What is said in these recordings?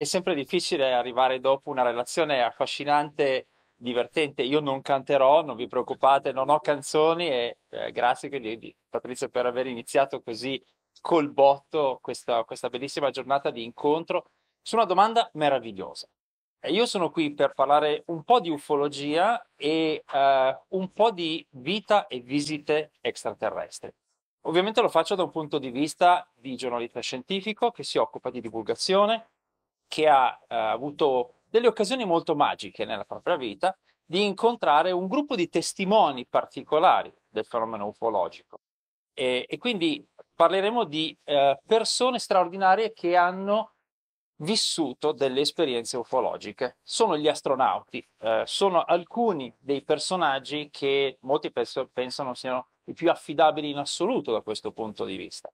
È sempre difficile arrivare dopo una relazione affascinante, divertente. Io non canterò, non vi preoccupate, non ho canzoni e eh, grazie quindi, Patrizia per aver iniziato così col botto questa, questa bellissima giornata di incontro su una domanda meravigliosa. Eh, io sono qui per parlare un po' di ufologia e eh, un po' di vita e visite extraterrestri. Ovviamente lo faccio da un punto di vista di giornalista scientifico che si occupa di divulgazione, che ha eh, avuto delle occasioni molto magiche nella propria vita di incontrare un gruppo di testimoni particolari del fenomeno ufologico. E, e quindi parleremo di eh, persone straordinarie che hanno vissuto delle esperienze ufologiche. Sono gli astronauti, eh, sono alcuni dei personaggi che molti penso, pensano siano i più affidabili in assoluto da questo punto di vista.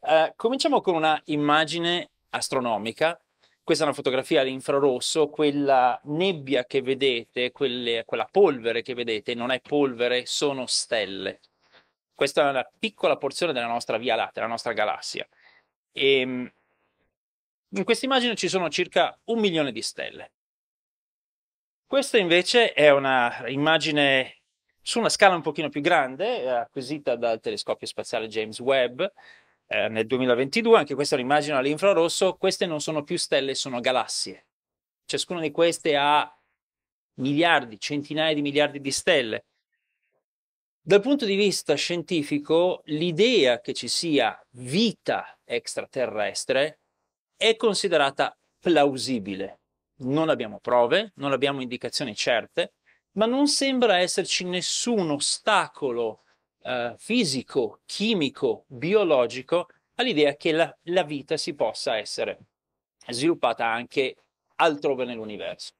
Eh, cominciamo con una immagine astronomica questa è una fotografia all'infrarosso, quella nebbia che vedete, quelle, quella polvere che vedete non è polvere, sono stelle. Questa è una piccola porzione della nostra Via Latte, della nostra galassia. E ehm, in questa immagine ci sono circa un milione di stelle. Questa invece è un'immagine su una scala un pochino più grande, eh, acquisita dal telescopio spaziale James Webb, eh, nel 2022, anche questa è un'immagine all'infrarosso, queste non sono più stelle, sono galassie. Ciascuna di queste ha miliardi, centinaia di miliardi di stelle. Dal punto di vista scientifico, l'idea che ci sia vita extraterrestre è considerata plausibile. Non abbiamo prove, non abbiamo indicazioni certe, ma non sembra esserci nessun ostacolo eh, fisico, chimico, biologico all'idea che la, la vita si possa essere sviluppata anche altrove nell'universo.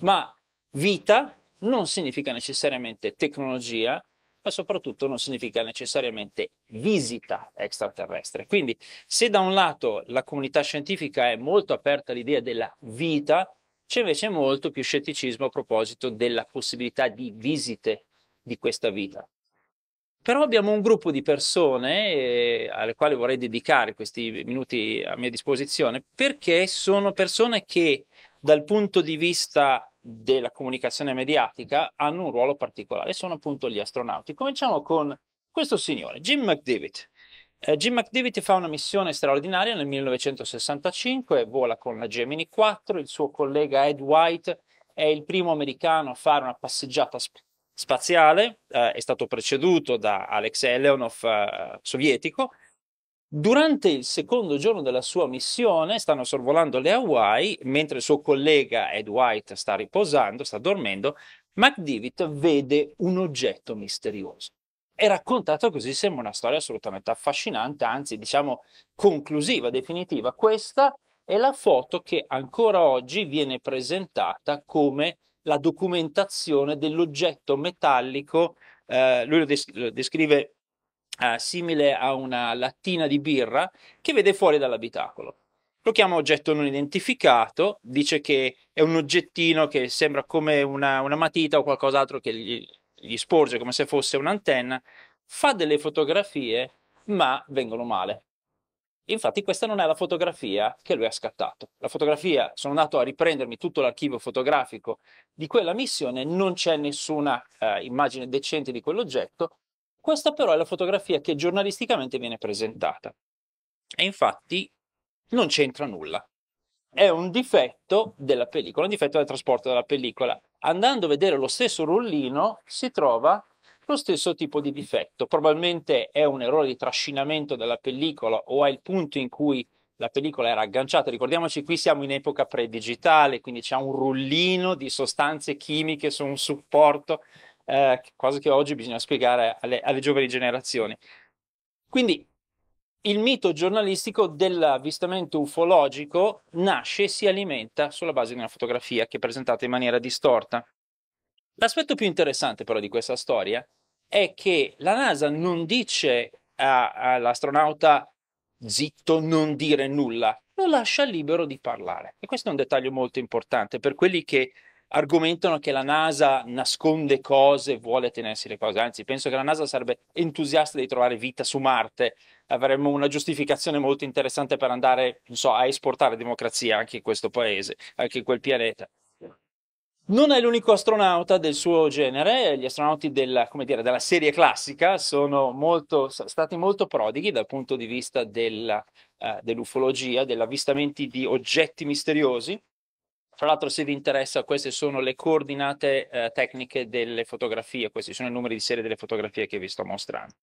Ma vita non significa necessariamente tecnologia, ma soprattutto non significa necessariamente visita extraterrestre. Quindi, se da un lato la comunità scientifica è molto aperta all'idea della vita, c'è invece molto più scetticismo a proposito della possibilità di visite di questa vita. Però abbiamo un gruppo di persone eh, alle quali vorrei dedicare questi minuti a mia disposizione perché sono persone che dal punto di vista della comunicazione mediatica hanno un ruolo particolare, sono appunto gli astronauti. Cominciamo con questo signore, Jim McDivitt. Eh, Jim McDivitt fa una missione straordinaria nel 1965, vola con la Gemini 4, il suo collega Ed White è il primo americano a fare una passeggiata spaziale, eh, è stato preceduto da Alex Eleonov eh, sovietico. Durante il secondo giorno della sua missione stanno sorvolando le Hawaii, mentre il suo collega Ed White sta riposando, sta dormendo, McDivitt vede un oggetto misterioso. È raccontato così, sembra una storia assolutamente affascinante, anzi diciamo conclusiva, definitiva. Questa è la foto che ancora oggi viene presentata come la documentazione dell'oggetto metallico, eh, lui lo, des lo descrive eh, simile a una lattina di birra, che vede fuori dall'abitacolo. Lo chiama oggetto non identificato, dice che è un oggettino che sembra come una, una matita o qualcos'altro che gli, gli sporge come se fosse un'antenna, fa delle fotografie, ma vengono male. Infatti questa non è la fotografia che lui ha scattato. La fotografia, sono andato a riprendermi tutto l'archivio fotografico di quella missione, non c'è nessuna eh, immagine decente di quell'oggetto. Questa però è la fotografia che giornalisticamente viene presentata. E infatti non c'entra nulla. È un difetto della pellicola, un difetto del trasporto della pellicola. Andando a vedere lo stesso rullino si trova lo stesso tipo di difetto. Probabilmente è un errore di trascinamento della pellicola o è il punto in cui la pellicola era agganciata. Ricordiamoci, qui siamo in epoca pre-digitale, quindi c'è un rullino di sostanze chimiche su un supporto, eh, cosa che oggi bisogna spiegare alle, alle giovani generazioni. Quindi il mito giornalistico dell'avvistamento ufologico nasce e si alimenta sulla base di una fotografia che è presentata in maniera distorta. L'aspetto più interessante però di questa storia è che la NASA non dice all'astronauta zitto, non dire nulla, lo lascia libero di parlare. E questo è un dettaglio molto importante per quelli che argomentano che la NASA nasconde cose, vuole tenersi le cose. Anzi, penso che la NASA sarebbe entusiasta di trovare vita su Marte. Avremmo una giustificazione molto interessante per andare, so, a esportare democrazia anche in questo paese, anche in quel pianeta. Non è l'unico astronauta del suo genere, gli astronauti della, dire, della serie classica sono molto, stati molto prodighi dal punto di vista dell'ufologia, eh, dell'ufologia, dell'avvistamento di oggetti misteriosi. Fra l'altro, se vi interessa, queste sono le coordinate eh, tecniche delle fotografie, questi sono i numeri di serie delle fotografie che vi sto mostrando.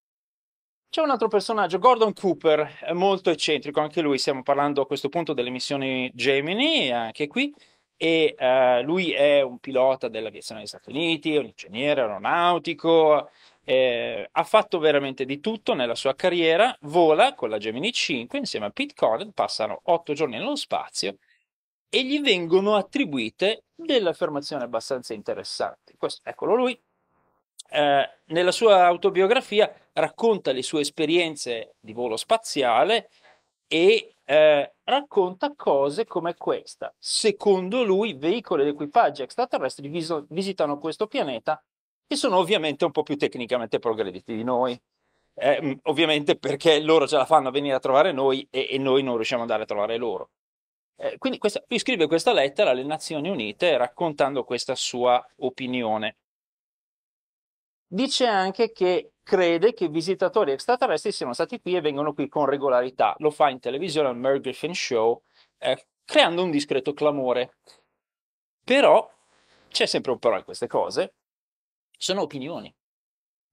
C'è un altro personaggio, Gordon Cooper, molto eccentrico, anche lui, stiamo parlando a questo punto delle missioni Gemini, eh, anche qui, e eh, lui è un pilota dell'aviazione degli Stati Uniti, un ingegnere aeronautico, eh, ha fatto veramente di tutto nella sua carriera, vola con la Gemini 5 insieme a Pete Conrad, passano otto giorni nello spazio e gli vengono attribuite delle affermazioni abbastanza interessanti. Questo, eccolo lui. Eh, nella sua autobiografia racconta le sue esperienze di volo spaziale e eh, racconta cose come questa. Secondo lui, veicoli ed equipaggi extraterrestri vis- visitano questo pianeta e sono ovviamente un po' più tecnicamente progrediti di noi. Eh, mm, ovviamente perché loro ce la fanno a venire a trovare noi e, e noi non riusciamo ad andare a trovare loro. Eh, quindi questa, lui scrive questa lettera alle Nazioni Unite raccontando questa sua opinione. Dice anche che crede che visitatori extraterrestri siano stati qui e vengono qui con regolarità. Lo fa in televisione al Merv Griffin Show, eh, creando un discreto clamore. Però, c'è sempre un però in queste cose, sono opinioni.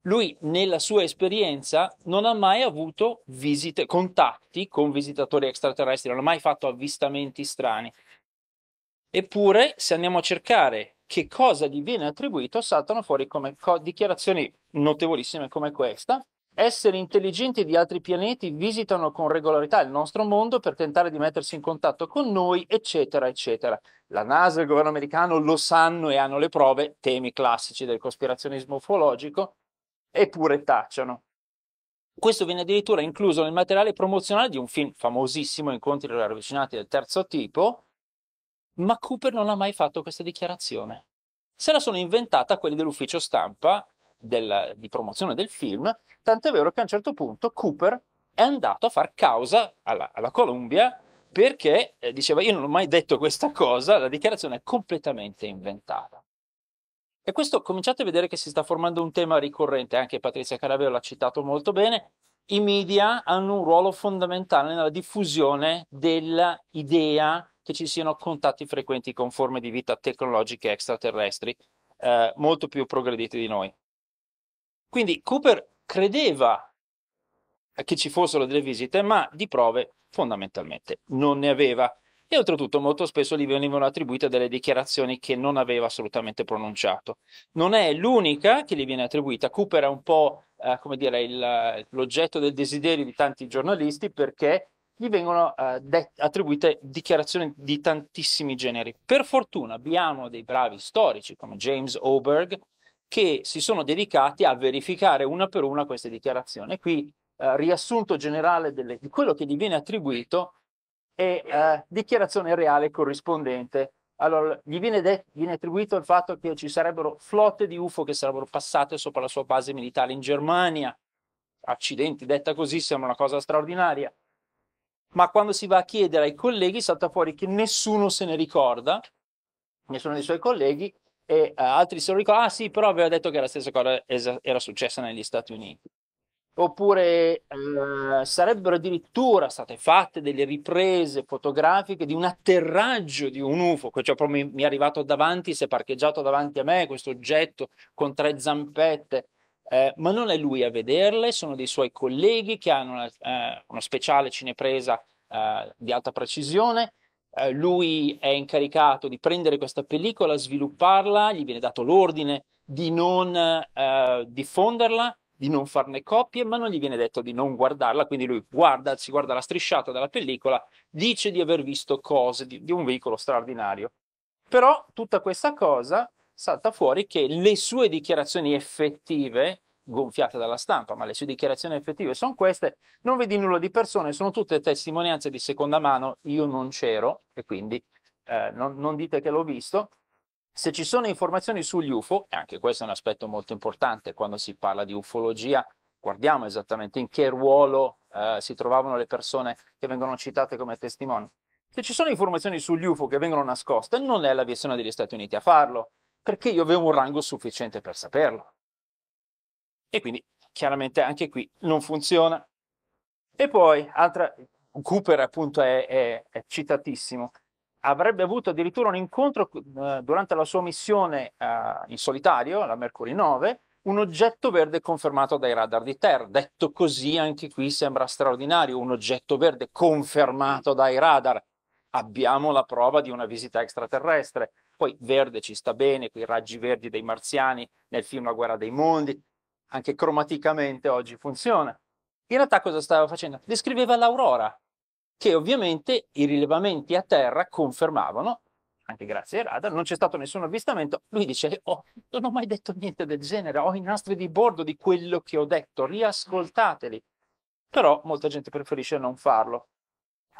Lui, nella sua esperienza, non ha mai avuto visite, contatti con visitatori extraterrestri, non ha mai fatto avvistamenti strani. Eppure, se andiamo a cercare che cosa gli viene attribuito, saltano fuori come co- dichiarazioni notevolissime come questa. Esseri intelligenti di altri pianeti visitano con regolarità il nostro mondo per tentare di mettersi in contatto con noi, eccetera, eccetera. La NASA e il governo americano lo sanno e hanno le prove, temi classici del cospirazionismo ufologico, eppure tacciano. Questo viene addirittura incluso nel materiale promozionale di un film famosissimo, Incontri ravvicinati del terzo tipo, ma Cooper non ha mai fatto questa dichiarazione. Se la sono inventata quelli dell'ufficio stampa del, di promozione del film, tant'è vero che a un certo punto Cooper è andato a far causa alla, alla Columbia perché eh, diceva io non ho mai detto questa cosa, la dichiarazione è completamente inventata. E questo cominciate a vedere che si sta formando un tema ricorrente, anche Patrizia Caraveo l'ha citato molto bene, i media hanno un ruolo fondamentale nella diffusione dell'idea che ci siano contatti frequenti con forme di vita tecnologiche extraterrestri eh, molto più progredite di noi. Quindi Cooper credeva che ci fossero delle visite, ma di prove fondamentalmente non ne aveva. E oltretutto molto spesso gli venivano attribuite delle dichiarazioni che non aveva assolutamente pronunciato. Non è l'unica che gli viene attribuita. Cooper è un po' eh, come dire, il, l'oggetto del desiderio di tanti giornalisti perché gli vengono eh, det- attribuite dichiarazioni di tantissimi generi. Per fortuna abbiamo dei bravi storici come James Oberg che si sono dedicati a verificare una per una queste dichiarazioni. Qui eh, riassunto generale delle, di quello che gli viene attribuito è eh, dichiarazione reale corrispondente. Allora, gli viene, det- viene attribuito il fatto che ci sarebbero flotte di UFO che sarebbero passate sopra la sua base militare in Germania. Accidenti, detta così sembra una cosa straordinaria ma quando si va a chiedere ai colleghi salta fuori che nessuno se ne ricorda, nessuno dei suoi colleghi, e uh, altri se lo ricordano, ah sì, però aveva detto che la stessa cosa era successa negli Stati Uniti. Oppure uh, sarebbero addirittura state fatte delle riprese fotografiche di un atterraggio di un UFO, cioè proprio mi, mi è arrivato davanti, si è parcheggiato davanti a me questo oggetto con tre zampette, eh, ma non è lui a vederle, sono dei suoi colleghi che hanno una, eh, uno speciale cinepresa eh, di alta precisione. Eh, lui è incaricato di prendere questa pellicola, svilupparla, gli viene dato l'ordine di non eh, diffonderla, di non farne copie, ma non gli viene detto di non guardarla, quindi lui guarda, si guarda la strisciata della pellicola, dice di aver visto cose di, di un veicolo straordinario. Però tutta questa cosa salta fuori che le sue dichiarazioni effettive, gonfiate dalla stampa, ma le sue dichiarazioni effettive sono queste, non vedi nulla di persone, sono tutte testimonianze di seconda mano, io non c'ero e quindi eh, non, non dite che l'ho visto, se ci sono informazioni sugli UFO, e anche questo è un aspetto molto importante quando si parla di ufologia, guardiamo esattamente in che ruolo eh, si trovavano le persone che vengono citate come testimoni. Se ci sono informazioni sugli UFO che vengono nascoste, non è l'aviazione degli Stati Uniti a farlo, perché io avevo un rango sufficiente per saperlo. E quindi chiaramente anche qui non funziona. E poi, altra, Cooper appunto è, è, è citatissimo, avrebbe avuto addirittura un incontro eh, durante la sua missione eh, in solitario, la Mercury 9, un oggetto verde confermato dai radar di Terra. Detto così, anche qui sembra straordinario, un oggetto verde confermato dai radar. Abbiamo la prova di una visita extraterrestre. Poi verde ci sta bene, quei raggi verdi dei marziani nel film La guerra dei mondi, anche cromaticamente oggi funziona. In realtà cosa stava facendo? Descriveva l'aurora, che ovviamente i rilevamenti a terra confermavano, anche grazie ai radar, non c'è stato nessun avvistamento. Lui dice, oh, non ho mai detto niente del genere, ho i nastri di bordo di quello che ho detto, riascoltateli. Però molta gente preferisce non farlo.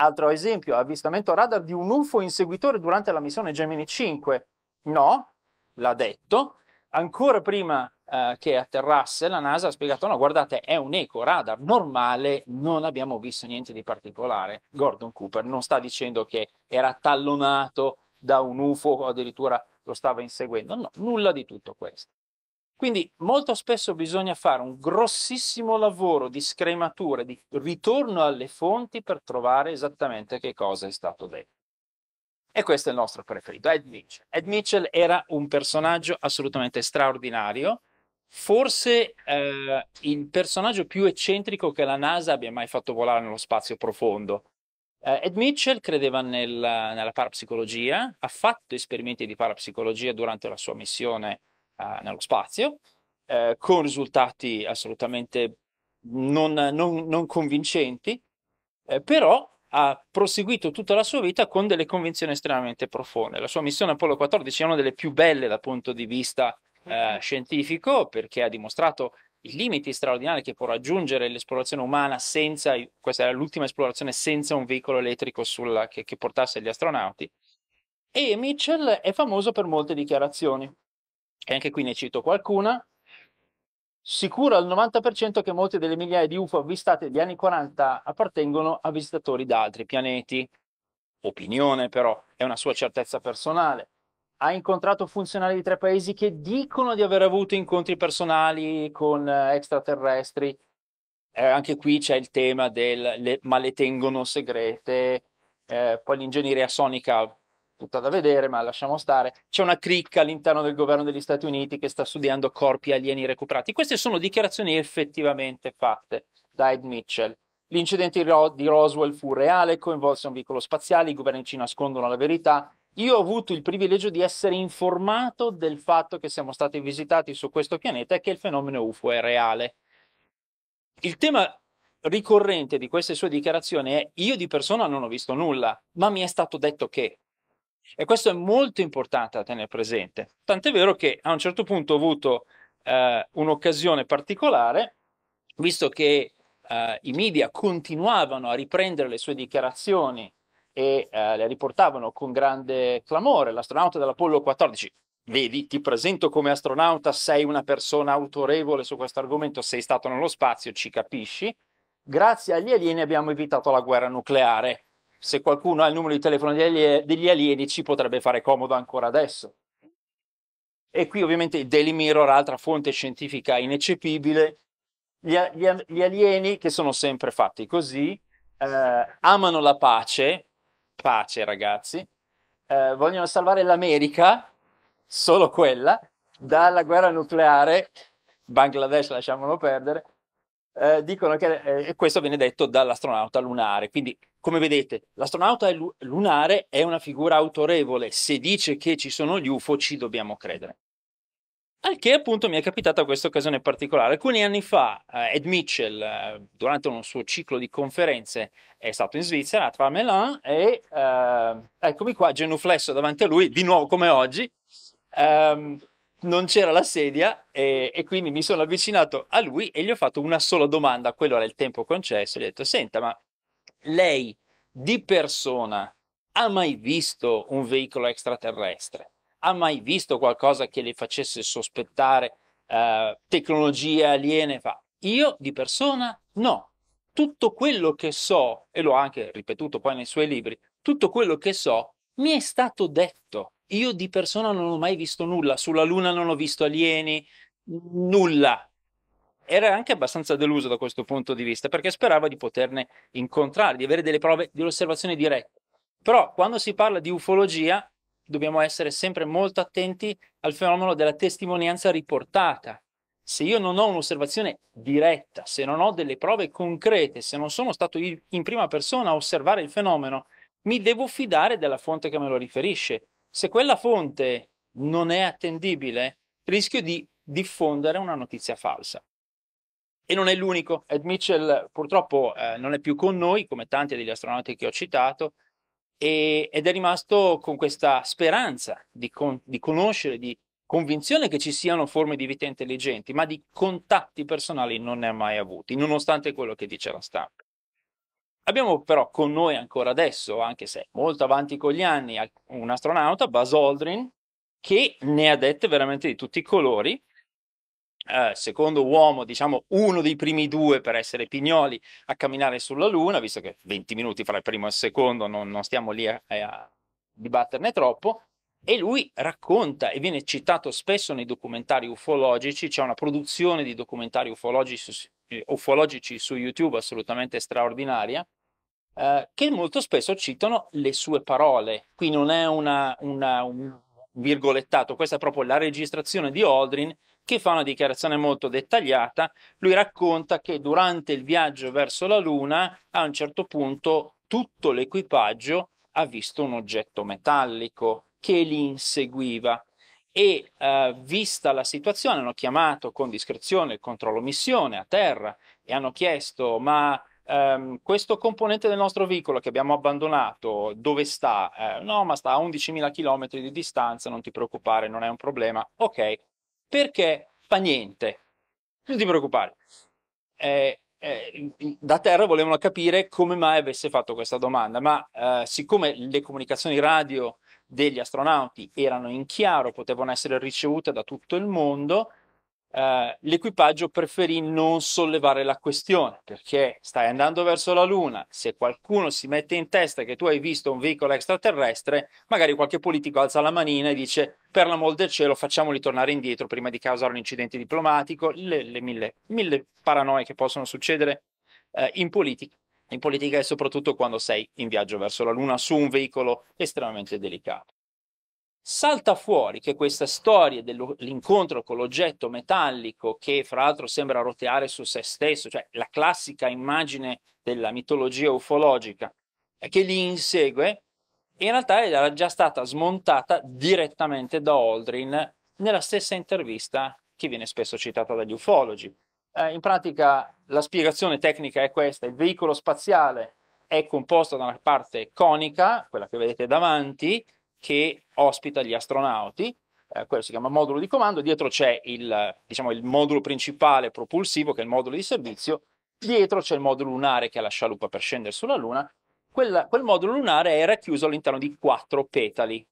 Altro esempio, avvistamento radar di un UFO inseguitore durante la missione Gemini 5. No, l'ha detto. Ancora prima eh, che atterrasse, la NASA ha spiegato: no, guardate, è un eco radar normale, non abbiamo visto niente di particolare. Gordon Cooper non sta dicendo che era tallonato da un UFO o addirittura lo stava inseguendo. No, nulla di tutto questo. Quindi molto spesso bisogna fare un grossissimo lavoro di scrematura, di ritorno alle fonti per trovare esattamente che cosa è stato detto. E questo è il nostro preferito, Ed Mitchell. Ed Mitchell era un personaggio assolutamente straordinario, forse eh, il personaggio più eccentrico che la NASA abbia mai fatto volare nello spazio profondo. Eh, Ed Mitchell credeva nel, nella parapsicologia, ha fatto esperimenti di parapsicologia durante la sua missione nello spazio, eh, con risultati assolutamente non, non, non convincenti, eh, però ha proseguito tutta la sua vita con delle convinzioni estremamente profonde. La sua missione Apollo 14 è una delle più belle dal punto di vista eh, mm-hmm. scientifico perché ha dimostrato i limiti straordinari che può raggiungere l'esplorazione umana senza, questa era l'ultima esplorazione senza un veicolo elettrico sulla, che, che portasse gli astronauti. E Mitchell è famoso per molte dichiarazioni e anche qui ne cito qualcuna, sicuro al 90% che molte delle migliaia di UFO avvistate negli anni 40 appartengono a visitatori da altri pianeti. Opinione però, è una sua certezza personale. Ha incontrato funzionari di tre paesi che dicono di aver avuto incontri personali con eh, extraterrestri. Eh, anche qui c'è il tema del le, ma le tengono segrete. Eh, poi l'ingegneria sonica tutta da vedere, ma lasciamo stare. C'è una cricca all'interno del governo degli Stati Uniti che sta studiando corpi alieni recuperati. Queste sono dichiarazioni effettivamente fatte da Ed Mitchell. L'incidente di Roswell fu reale, coinvolse un veicolo spaziale, i governi ci nascondono la verità. Io ho avuto il privilegio di essere informato del fatto che siamo stati visitati su questo pianeta e che il fenomeno UFO è reale. Il tema ricorrente di queste sue dichiarazioni è io di persona non ho visto nulla, ma mi è stato detto che e questo è molto importante da tenere presente. Tant'è vero che a un certo punto ho avuto eh, un'occasione particolare, visto che eh, i media continuavano a riprendere le sue dichiarazioni e eh, le riportavano con grande clamore. L'astronauta dell'Apollo 14, vedi, ti presento come astronauta, sei una persona autorevole su questo argomento, sei stato nello spazio, ci capisci. Grazie agli alieni abbiamo evitato la guerra nucleare se qualcuno ha il numero di telefono degli alieni ci potrebbe fare comodo ancora adesso. E qui ovviamente il Daily Mirror, altra fonte scientifica ineccepibile, gli, gli, gli alieni che sono sempre fatti così, eh, amano la pace, pace ragazzi, eh, vogliono salvare l'America, solo quella, dalla guerra nucleare, Bangladesh lasciamolo perdere, eh, dicono che eh, questo viene detto dall'astronauta lunare, quindi come vedete, l'astronauta lunare è una figura autorevole, se dice che ci sono gli UFO ci dobbiamo credere. Al che appunto mi è capitata questa occasione particolare. Alcuni anni fa eh, Ed Mitchell, eh, durante un suo ciclo di conferenze, è stato in Svizzera, a Tramelan, e eh, eccomi qua, genuflesso davanti a lui, di nuovo come oggi. Um, non c'era la sedia e, e, quindi mi sono avvicinato a lui e gli ho fatto una sola domanda, quello era il tempo concesso, gli ho detto, senta, ma lei di persona ha mai visto un veicolo extraterrestre? Ha mai visto qualcosa che le facesse sospettare eh, tecnologie aliene? Fa. Io di persona no. Tutto quello che so, e l'ho anche ripetuto poi nei suoi libri, tutto quello che so mi è stato detto. Io di persona non ho mai visto nulla, sulla Luna non ho visto alieni, nulla era anche abbastanza deluso da questo punto di vista perché sperava di poterne incontrare, di avere delle prove di osservazione diretta. Però quando si parla di ufologia dobbiamo essere sempre molto attenti al fenomeno della testimonianza riportata. Se io non ho un'osservazione diretta, se non ho delle prove concrete, se non sono stato in prima persona a osservare il fenomeno, mi devo fidare della fonte che me lo riferisce. Se quella fonte non è attendibile, rischio di diffondere una notizia falsa. E non è l'unico. Ed Mitchell purtroppo eh, non è più con noi, come tanti degli astronauti che ho citato, e, ed è rimasto con questa speranza di, con, di conoscere, di convinzione che ci siano forme di vita intelligenti, ma di contatti personali non ne ha mai avuti, nonostante quello che dice la stampa. Abbiamo però con noi ancora adesso, anche se molto avanti con gli anni, un astronauta, Buzz Aldrin, che ne ha dette veramente di tutti i colori eh, secondo uomo, diciamo uno dei primi due per essere Pignoli a camminare sulla Luna, visto che 20 minuti fra il primo e il secondo non, non stiamo lì a, a dibatterne troppo. E lui racconta e viene citato spesso nei documentari ufologici, c'è una produzione di documentari ufologici, eh, ufologici su YouTube assolutamente straordinaria, eh, che molto spesso citano le sue parole. Qui non è una, una, un virgolettato, questa è proprio la registrazione di Aldrin che fa una dichiarazione molto dettagliata. Lui racconta che durante il viaggio verso la Luna, a un certo punto, tutto l'equipaggio ha visto un oggetto metallico che li inseguiva e eh, vista la situazione hanno chiamato con discrezione il controllo missione a terra e hanno chiesto ma ehm, questo componente del nostro veicolo che abbiamo abbandonato dove sta? Eh, no ma sta a 11.000 km di distanza non ti preoccupare non è un problema ok perché fa niente. Non ti preoccupare. Eh, eh, da terra volevano capire come mai avesse fatto questa domanda, ma eh, siccome le comunicazioni radio degli astronauti erano in chiaro, potevano essere ricevute da tutto il mondo, eh, l'equipaggio preferì non sollevare la questione perché stai andando verso la Luna. Se qualcuno si mette in testa che tu hai visto un veicolo extraterrestre, magari qualche politico alza la manina e dice: Per l'amor del cielo, facciamoli tornare indietro prima di causare un incidente diplomatico. Le, le mille, mille, paranoie che possono succedere eh, in politica. In politica e soprattutto quando sei in viaggio verso la Luna su un veicolo estremamente delicato salta fuori che questa storia dell'incontro con l'oggetto metallico che fra l'altro sembra roteare su se stesso, cioè la classica immagine della mitologia ufologica che li insegue, in realtà era già stata smontata direttamente da Aldrin nella stessa intervista che viene spesso citata dagli ufologi. Eh, in pratica la spiegazione tecnica è questa, il veicolo spaziale è composto da una parte conica, quella che vedete davanti, che ospita gli astronauti, eh, quello si chiama modulo di comando, dietro c'è il, diciamo, il modulo principale propulsivo che è il modulo di servizio, dietro c'è il modulo lunare che è la scialuppa per scendere sulla Luna, quel, quel modulo lunare è racchiuso all'interno di quattro petali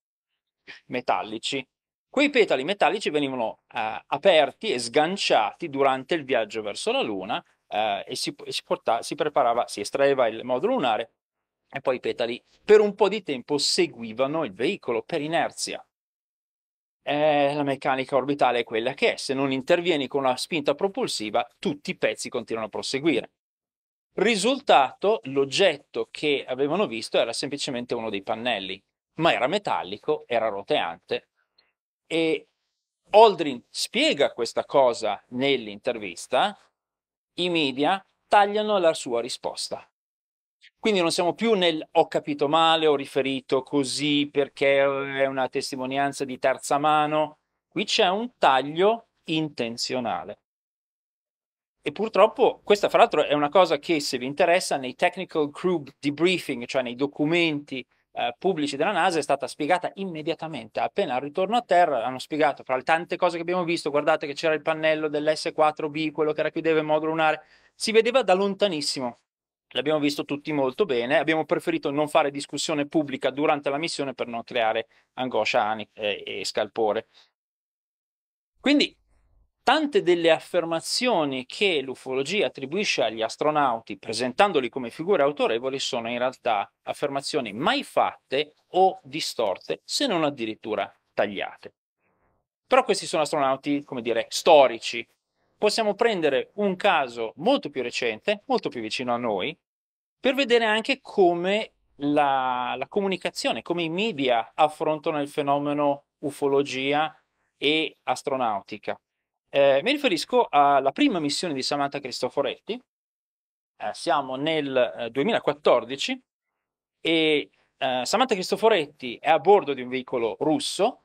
metallici. Quei petali metallici venivano eh, aperti e sganciati durante il viaggio verso la Luna eh, e, si, e si, portava, si preparava, si estraeva il modulo lunare e poi i petali per un po' di tempo seguivano il veicolo per inerzia. E eh, la meccanica orbitale è quella che è, se non intervieni con una spinta propulsiva tutti i pezzi continuano a proseguire. Risultato, l'oggetto che avevano visto era semplicemente uno dei pannelli, ma era metallico, era roteante e Aldrin spiega questa cosa nell'intervista, i media tagliano la sua risposta quindi non siamo più nel ho capito male, ho riferito così perché è una testimonianza di terza mano. Qui c'è un taglio intenzionale. E purtroppo questa, fra l'altro, è una cosa che, se vi interessa, nei technical crew debriefing, cioè nei documenti eh, pubblici della NASA, è stata spiegata immediatamente. Appena al ritorno a Terra hanno spiegato, fra le tante cose che abbiamo visto, guardate che c'era il pannello dell'S4B, quello che racchiudeva il modulo lunare, si vedeva da lontanissimo l'abbiamo visto tutti molto bene, abbiamo preferito non fare discussione pubblica durante la missione per non creare angoscia e scalpore. Quindi tante delle affermazioni che l'ufologia attribuisce agli astronauti, presentandoli come figure autorevoli, sono in realtà affermazioni mai fatte o distorte, se non addirittura tagliate. Però questi sono astronauti, come dire, storici. Possiamo prendere un caso molto più recente, molto più vicino a noi, per vedere anche come la, la comunicazione, come i media affrontano il fenomeno ufologia e astronautica. Eh, mi riferisco alla prima missione di Samantha Cristoforetti, eh, siamo nel 2014 eh, e eh, Samantha Cristoforetti è a bordo di un veicolo russo,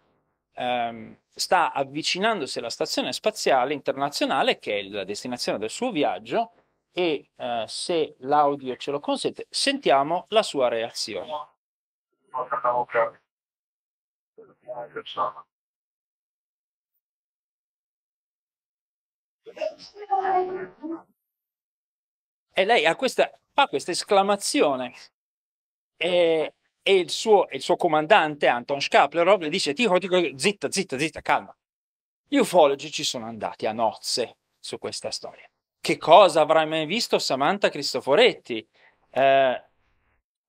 ehm, sta avvicinandosi alla stazione spaziale internazionale che è la destinazione del suo viaggio e eh, se l'audio ce lo consente sentiamo la sua reazione. E lei ha questa, fa questa esclamazione e, e il, suo, il, suo, comandante Anton Skaplerov le dice tico, tico, zitta, zitta, zitta, calma. Gli ufologi ci sono andati a nozze su questa storia che cosa avrai mai visto Samantha Cristoforetti? Eh,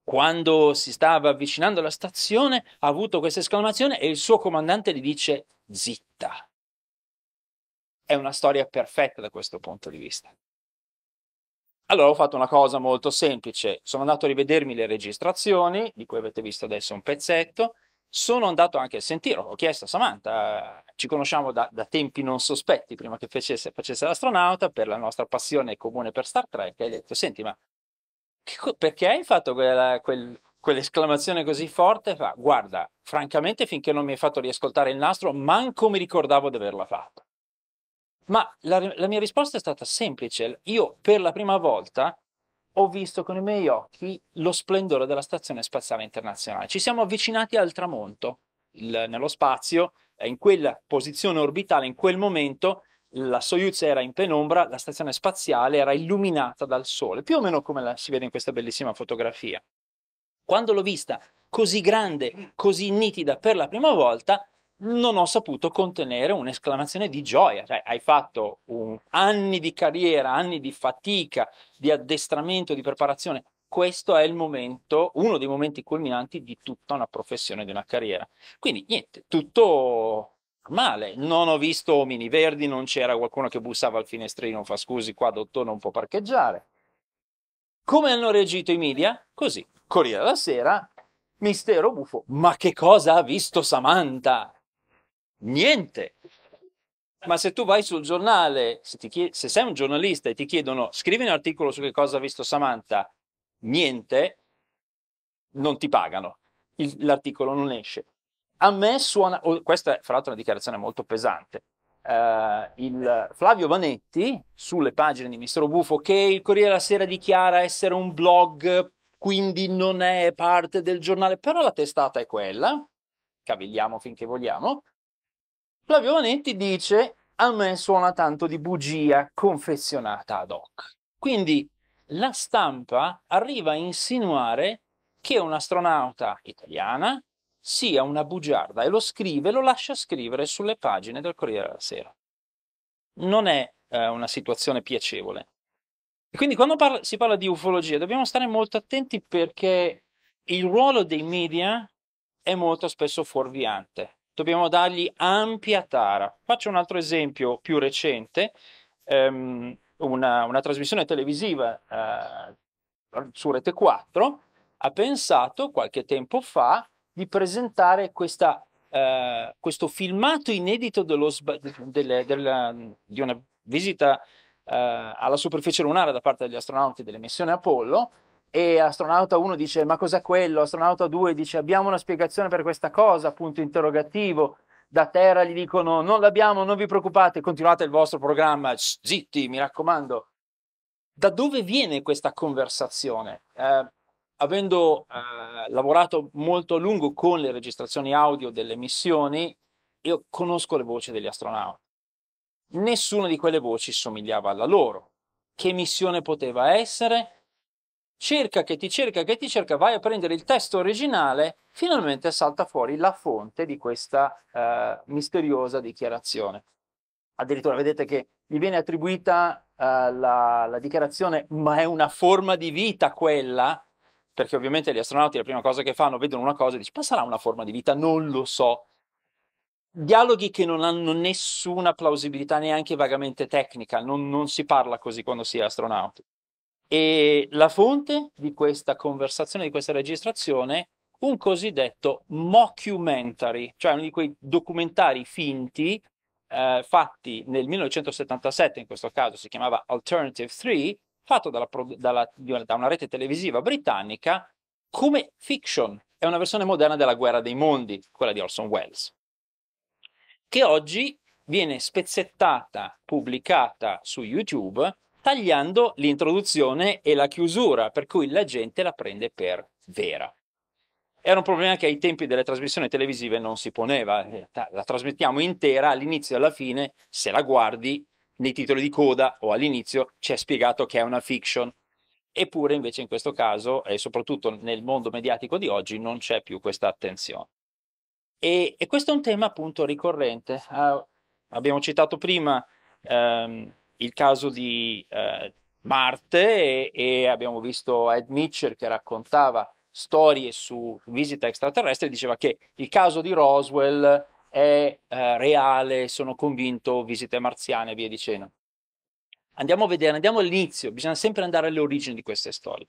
quando si stava avvicinando alla stazione ha avuto questa esclamazione e il suo comandante gli dice zitta. È una storia perfetta da questo punto di vista. Allora ho fatto una cosa molto semplice, sono andato a rivedermi le registrazioni, di cui avete visto adesso un pezzetto, sono andato anche a sentire, ho chiesto a Samantha, ci conosciamo da, da tempi non sospetti, prima che facesse, facesse, l'astronauta, per la nostra passione comune per Star Trek, e hai detto, senti, ma che, perché hai fatto quella, quel, quell'esclamazione così forte? Fa, guarda, francamente finché non mi hai fatto riascoltare il nastro, manco mi ricordavo di averla fatta. Ma la, la mia risposta è stata semplice, io per la prima volta ho visto con i miei occhi lo splendore della Stazione Spaziale Internazionale. Ci siamo avvicinati al tramonto, il, nello spazio, in quella posizione orbitale, in quel momento la Soyuz era in penombra, la stazione spaziale era illuminata dal sole, più o meno come la si vede in questa bellissima fotografia. Quando l'ho vista così grande, così nitida per la prima volta, non ho saputo contenere un'esclamazione di gioia. Cioè, hai fatto un... anni di carriera, anni di fatica, di addestramento, di preparazione. Questo è il momento, uno dei momenti culminanti di tutta una professione, di una carriera. Quindi niente, tutto male. Non ho visto omini verdi, non c'era qualcuno che bussava al finestrino, fa scusi, qua dottore non può parcheggiare. Come hanno reagito i media? Così, Corriere della Sera, mistero buffo, ma che cosa ha visto Samantha? niente. Ma se tu vai sul giornale, se, chied- se sei un giornalista e ti chiedono scrivi un articolo su che cosa ha visto Samantha, niente, non ti pagano, Il, l'articolo non esce. A me suona, oh, questa è fra l'altro una dichiarazione molto pesante, Uh, il Flavio Vanetti sulle pagine di Mistero Bufo che il Corriere della Sera dichiara essere un blog, quindi non è parte del giornale, però la testata è quella, cavigliamo finché vogliamo, Flavio Vanetti dice a me suona tanto di bugia confezionata ad hoc. Quindi la stampa arriva a insinuare che un'astronauta italiana sia una bugiarda e lo scrive, lo lascia scrivere sulle pagine del Corriere della Sera. Non è eh, una situazione piacevole. E quindi quando parla, si parla di ufologia dobbiamo stare molto attenti perché il ruolo dei media è molto spesso fuorviante dobbiamo dargli ampia tara. Faccio un altro esempio più recente, ehm, una, una, trasmissione televisiva eh, su Rete 4 ha pensato qualche tempo fa di presentare questa, eh, questo filmato inedito dello, delle, della, di una visita eh, alla superficie lunare da parte degli astronauti delle missioni Apollo e astronauta 1 dice ma cos'è quello? Astronauta 2 dice abbiamo una spiegazione per questa cosa, punto interrogativo. Da terra gli dicono non l'abbiamo, non vi preoccupate, continuate il vostro programma, zitti, mi raccomando. Da dove viene questa conversazione? Eh, avendo eh, lavorato molto a lungo con le registrazioni audio delle missioni, io conosco le voci degli astronauti. Nessuna di quelle voci somigliava alla loro. Che missione poteva essere? cerca che ti cerca che ti cerca, vai a prendere il testo originale, finalmente salta fuori la fonte di questa eh, misteriosa dichiarazione. Addirittura vedete che gli viene attribuita eh, la, la dichiarazione ma è una forma di vita quella, perché ovviamente gli astronauti la prima cosa che fanno, vedono una cosa e dicono ma sarà una forma di vita, non lo so. Dialoghi che non hanno nessuna plausibilità neanche vagamente tecnica, non, non si parla così quando si è astronauti. E la fonte di questa conversazione, di questa registrazione, un cosiddetto mockumentary, cioè uno di quei documentari finti eh, fatti nel 1977, in questo caso si chiamava Alternative 3, fatto dalla, dalla, da una rete televisiva britannica come fiction. È una versione moderna della Guerra dei Mondi, quella di Orson Welles, che oggi viene spezzettata, pubblicata su YouTube tagliando l'introduzione e la chiusura, per cui la gente la prende per vera. Era un problema che ai tempi delle trasmissioni televisive non si poneva, eh, la trasmettiamo intera all'inizio e alla fine, se la guardi nei titoli di coda o all'inizio c'è spiegato che è una fiction, eppure invece in questo caso e soprattutto nel mondo mediatico di oggi non c'è più questa attenzione. E, e questo è un tema appunto ricorrente. Uh, abbiamo citato prima um, il caso di eh, Marte e, e, abbiamo visto Ed Mitchell che raccontava storie su visita extraterrestre diceva che il caso di Roswell è eh, reale, sono convinto, visite marziane e via dicendo. Andiamo a vedere, andiamo all'inizio, bisogna sempre andare alle origini di queste storie.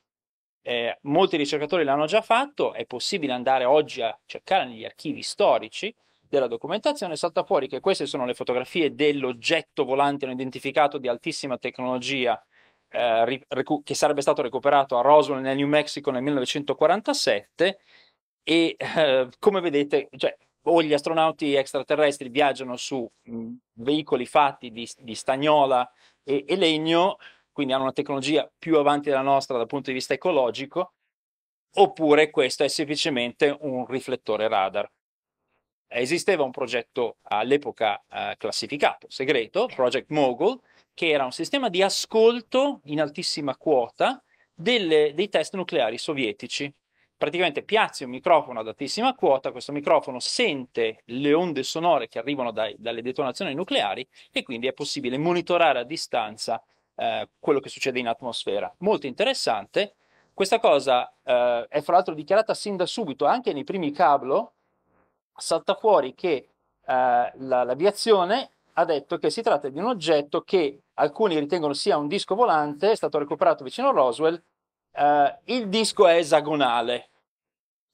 Eh, molti ricercatori l'hanno già fatto, è possibile andare oggi a cercare negli archivi storici della documentazione, salta fuori che queste sono le fotografie dell'oggetto volante non identificato di altissima tecnologia eh, che sarebbe stato recuperato a Roswell nel New Mexico nel 1947 e eh, come vedete, cioè, o gli astronauti extraterrestri viaggiano su mh, veicoli fatti di, di stagnola e, e, legno, quindi hanno una tecnologia più avanti della nostra dal punto di vista ecologico, oppure questo è semplicemente un riflettore radar esisteva un progetto all'epoca eh, classificato, segreto, Project Mogul, che era un sistema di ascolto in altissima quota delle, dei test nucleari sovietici. Praticamente piazzi un microfono ad altissima quota, questo microfono sente le onde sonore che arrivano dai, dalle detonazioni nucleari e quindi è possibile monitorare a distanza eh, quello che succede in atmosfera. Molto interessante. Questa cosa eh, è fra l'altro dichiarata sin da subito anche nei primi cablo, salta fuori che eh, l'aviazione ha detto che si tratta di un oggetto che alcuni ritengono sia un disco volante, è stato recuperato vicino a Roswell, eh, il disco è esagonale,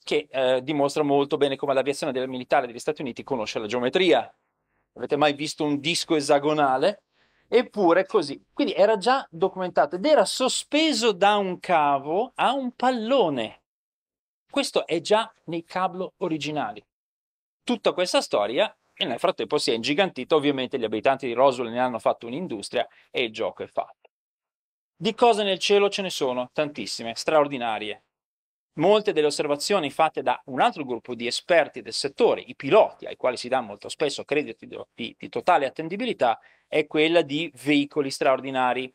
che eh, dimostra molto bene come l'aviazione del militare degli Stati Uniti conosce la geometria. Avete mai visto un disco esagonale? Eppure così. Quindi era già documentato ed era sospeso da un cavo a un pallone. Questo è già nei cablo originali tutta questa storia e nel frattempo si è ingigantito, ovviamente gli abitanti di Roswell ne hanno fatto un'industria e il gioco è fatto. Di cose nel cielo ce ne sono tantissime, straordinarie. Molte delle osservazioni fatte da un altro gruppo di esperti del settore, i piloti, ai quali si dà molto spesso credito di, di totale attendibilità, è quella di veicoli straordinari.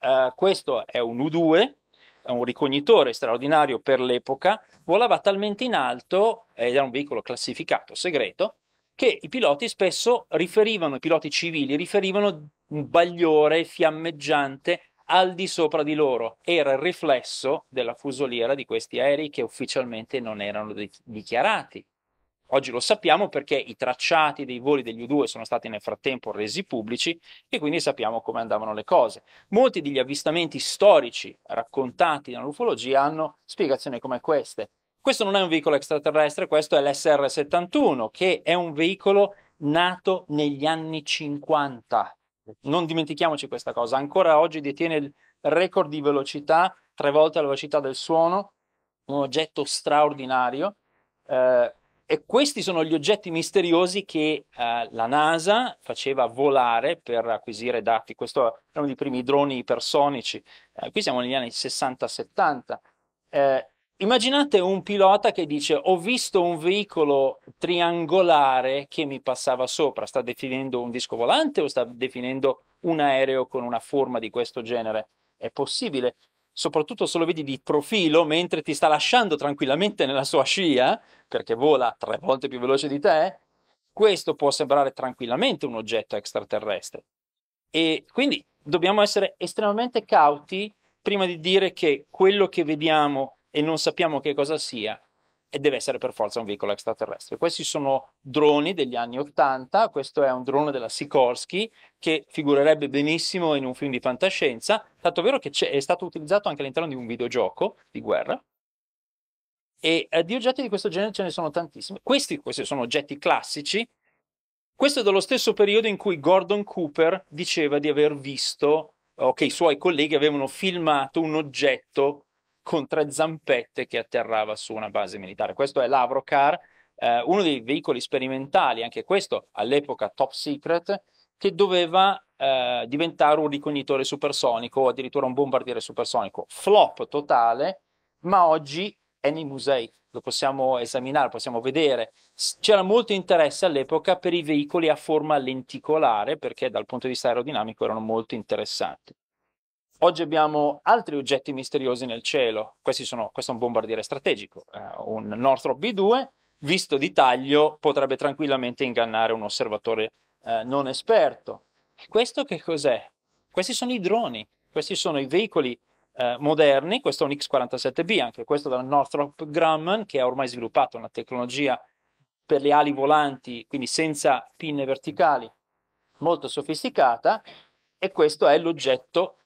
Uh, questo è un U2, un ricognitore straordinario per l'epoca, volava talmente in alto, ed era un veicolo classificato segreto, che i piloti spesso riferivano, i piloti civili riferivano un bagliore fiammeggiante al di sopra di loro. Era il riflesso della fusoliera di questi aerei che ufficialmente non erano dichiarati Oggi lo sappiamo perché i tracciati dei voli degli U2 sono stati nel frattempo resi pubblici e quindi sappiamo come andavano le cose. Molti degli avvistamenti storici raccontati dall'ufologia hanno spiegazioni come queste. Questo non è un veicolo extraterrestre, questo è l'SR-71, che è un veicolo nato negli anni 50. Non dimentichiamoci questa cosa, ancora oggi detiene il record di velocità, tre volte la velocità del suono, un oggetto straordinario. Eh, e questi sono gli oggetti misteriosi che eh, la NASA faceva volare per acquisire dati. Questo era uno dei primi droni ipersonici. Eh, qui siamo negli anni 60-70. Eh, immaginate un pilota che dice: Ho visto un veicolo triangolare che mi passava sopra. Sta definendo un disco volante o sta definendo un aereo con una forma di questo genere? È possibile soprattutto se lo vedi di profilo mentre ti sta lasciando tranquillamente nella sua scia, perché vola tre volte più veloce di te, questo può sembrare tranquillamente un oggetto extraterrestre. E quindi dobbiamo essere estremamente cauti prima di dire che quello che vediamo e non sappiamo che cosa sia e deve essere per forza un veicolo extraterrestre. Questi sono droni degli anni 80, questo è un drone della Sikorsky che figurerebbe benissimo in un film di fantascienza, tanto vero che è stato utilizzato anche all'interno di un videogioco di guerra. E eh, di oggetti di questo genere ce ne sono tantissimi. Questi, questi sono oggetti classici. Questo è dello stesso periodo in cui Gordon Cooper diceva di aver visto o che i suoi colleghi avevano filmato un oggetto con tre zampette che atterrava su una base militare. Questo è l'Avrocar, eh, uno dei veicoli sperimentali, anche questo all'epoca top secret, che doveva eh, diventare un ricognitore supersonico o addirittura un bombardiere supersonico. Flop totale, ma oggi è nei musei, lo possiamo esaminare, possiamo vedere. C'era molto interesse all'epoca per i veicoli a forma lenticolare perché dal punto di vista aerodinamico erano molto interessanti. Oggi abbiamo altri oggetti misteriosi nel cielo, Questi sono, questo è un bombardiere strategico, eh, un Northrop B2, visto di taglio potrebbe tranquillamente ingannare un osservatore eh, non esperto. Questo che cos'è? Questi sono i droni, questi sono i veicoli eh, moderni, questo è un X-47B, anche questo da Northrop Grumman che ha ormai sviluppato una tecnologia per le ali volanti, quindi senza pinne verticali, molto sofisticata, e questo è l'oggetto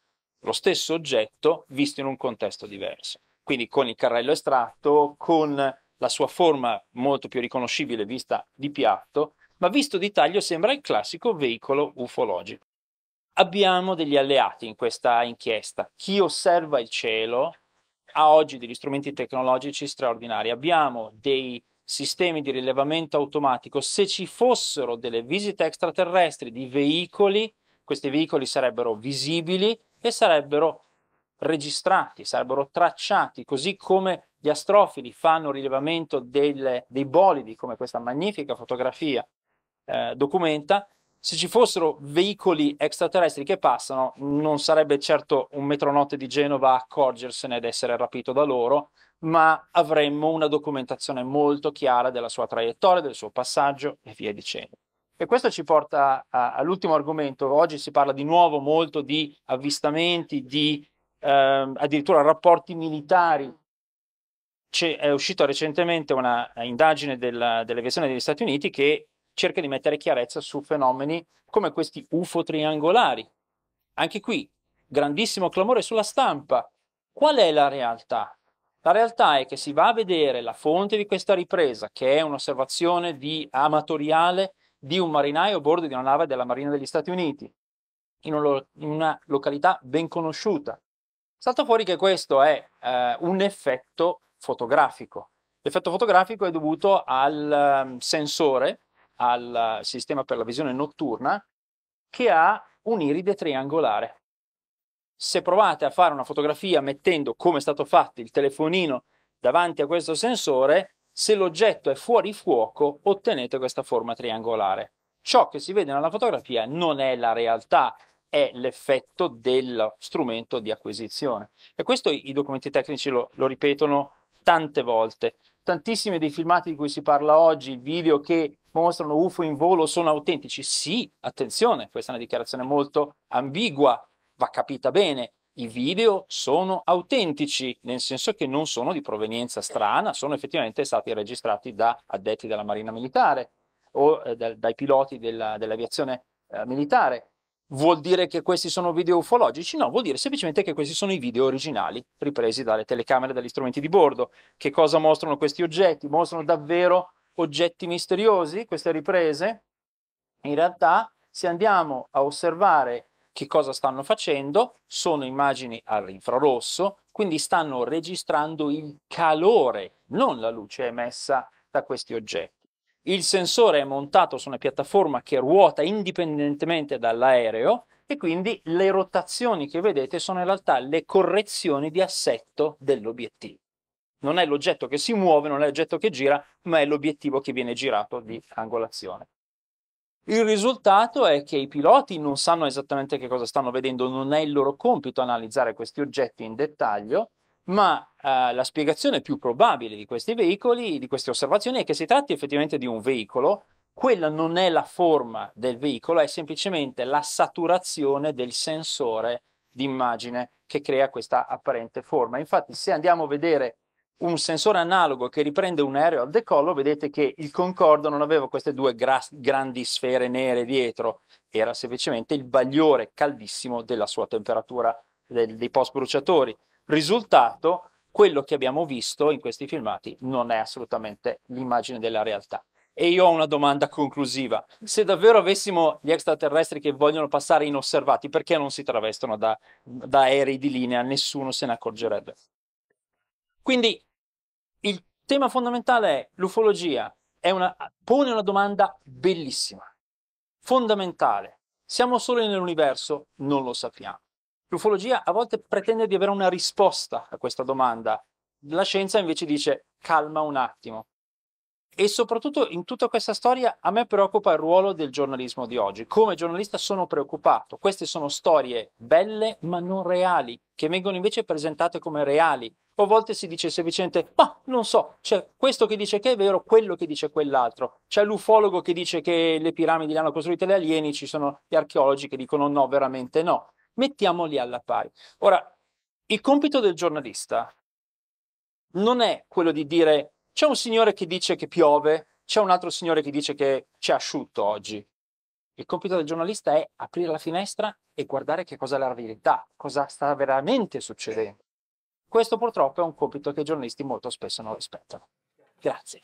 lo stesso oggetto visto in un contesto diverso. Quindi con il carrello estratto, con la sua forma molto più riconoscibile vista di piatto, ma visto di taglio sembra il classico veicolo ufologico. Abbiamo degli alleati in questa inchiesta. Chi osserva il cielo ha oggi degli strumenti tecnologici straordinari. Abbiamo dei sistemi di rilevamento automatico. Se ci fossero delle visite extraterrestri di veicoli, questi veicoli sarebbero visibili e sarebbero registrati, sarebbero tracciati, così come gli astrofili fanno rilevamento del, dei bolidi, come questa magnifica fotografia eh, documenta, se ci fossero veicoli extraterrestri che passano, non sarebbe certo un metronote di Genova a accorgersene ed essere rapito da loro, ma avremmo una documentazione molto chiara della sua traiettoria, del suo passaggio e via dicendo. E questo ci porta all'ultimo argomento. Oggi si parla di nuovo molto di avvistamenti, di eh, addirittura rapporti militari. è uscita recentemente una indagine della, dell'aviazione degli Stati Uniti che cerca di mettere chiarezza su fenomeni come questi UFO triangolari. Anche qui, grandissimo clamore sulla stampa. Qual è la realtà? La realtà è che si va a vedere la fonte di questa ripresa, che è un'osservazione di amatoriale di un marinaio a bordo di una nave della Marina degli Stati Uniti, in, un, in una località ben conosciuta. Salta fuori che questo è eh, un effetto fotografico. L'effetto fotografico è dovuto al um, sensore, al uh, sistema per la visione notturna, che ha un'iride triangolare. Se provate a fare una fotografia mettendo, come è stato fatto, il telefonino davanti a questo sensore, se l'oggetto è fuori fuoco ottenete questa forma triangolare. Ciò che si vede nella fotografia non è la realtà, è l'effetto del strumento di acquisizione. E questo i documenti tecnici lo, lo ripetono tante volte. Tantissimi dei filmati di cui si parla oggi, video che mostrano UFO in volo, sono autentici. Sì, attenzione, questa è una dichiarazione molto ambigua, va capita bene i video sono autentici, nel senso che non sono di provenienza strana, sono effettivamente stati registrati da addetti della Marina Militare o eh, da, dai piloti della, dell'aviazione eh, militare. Vuol dire che questi sono video ufologici? No, vuol dire semplicemente che questi sono i video originali ripresi dalle telecamere, e dagli strumenti di bordo. Che cosa mostrano questi oggetti? Mostrano davvero oggetti misteriosi queste riprese? In realtà, se andiamo a osservare che cosa stanno facendo? Sono immagini all'infrarosso, quindi stanno registrando il calore, non la luce emessa da questi oggetti. Il sensore è montato su una piattaforma che ruota indipendentemente dall'aereo e quindi le rotazioni che vedete sono in realtà le correzioni di assetto dell'obiettivo. Non è l'oggetto che si muove, non è l'oggetto che gira, ma è l'obiettivo che viene girato di angolazione. Il risultato è che i piloti non sanno esattamente che cosa stanno vedendo, non è il loro compito analizzare questi oggetti in dettaglio, ma eh, la spiegazione più probabile di questi veicoli, di queste osservazioni, è che si tratti effettivamente di un veicolo. Quella non è la forma del veicolo, è semplicemente la saturazione del sensore d'immagine che crea questa apparente forma. Infatti, se andiamo a vedere un sensore analogo che riprende un aereo al decollo, vedete che il Concorde non aveva queste due gra grandi sfere nere dietro, era semplicemente il bagliore caldissimo della sua temperatura del, dei post bruciatori. Risultato, quello che abbiamo visto in questi filmati non è assolutamente l'immagine della realtà. E io ho una domanda conclusiva. Se davvero avessimo gli extraterrestri che vogliono passare inosservati, perché non si travestono da, da aerei di linea? Nessuno se ne accorgerebbe. Quindi tema fondamentale è l'ufologia, è una, pone una domanda bellissima, fondamentale. Siamo soli nell'universo? Non lo sappiamo. L'ufologia a volte pretende di avere una risposta a questa domanda. La scienza invece dice calma un attimo. E soprattutto in tutta questa storia a me preoccupa il ruolo del giornalismo di oggi. Come giornalista sono preoccupato. Queste sono storie belle ma non reali, che vengono invece presentate come reali o a volte si dice semplicemente, ma non so, c'è questo che dice che è vero, quello che dice quell'altro. C'è l'ufologo che dice che le piramidi le hanno costruite gli alieni, ci sono gli archeologi che dicono no, veramente no. Mettiamoli alla pari. Ora, il compito del giornalista non è quello di dire c'è un signore che dice che piove, c'è un altro signore che dice che c'è asciutto oggi. Il compito del giornalista è aprire la finestra e guardare che cosa è la verità, cosa sta veramente succedendo. Questo purtroppo è un compito che i giornalisti molto spesso non rispettano. Grazie.